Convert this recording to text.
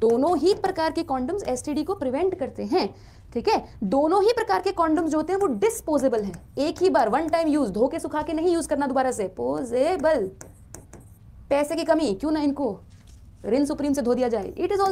दोनों ही प्रकार के कॉन्डम्स एसटीडी को प्रिवेंट करते हैं ठीक है दोनों ही प्रकार के कॉन्डम्स जो होते हैं वो डिस्पोजेबल हैं एक ही बार वन टाइम यूज धोके सुखा के नहीं यूज करना दोबारा से पोजेबल पैसे की कमी क्यों ना इनको रिन सुप्रीम से धो दिया जाए इट इज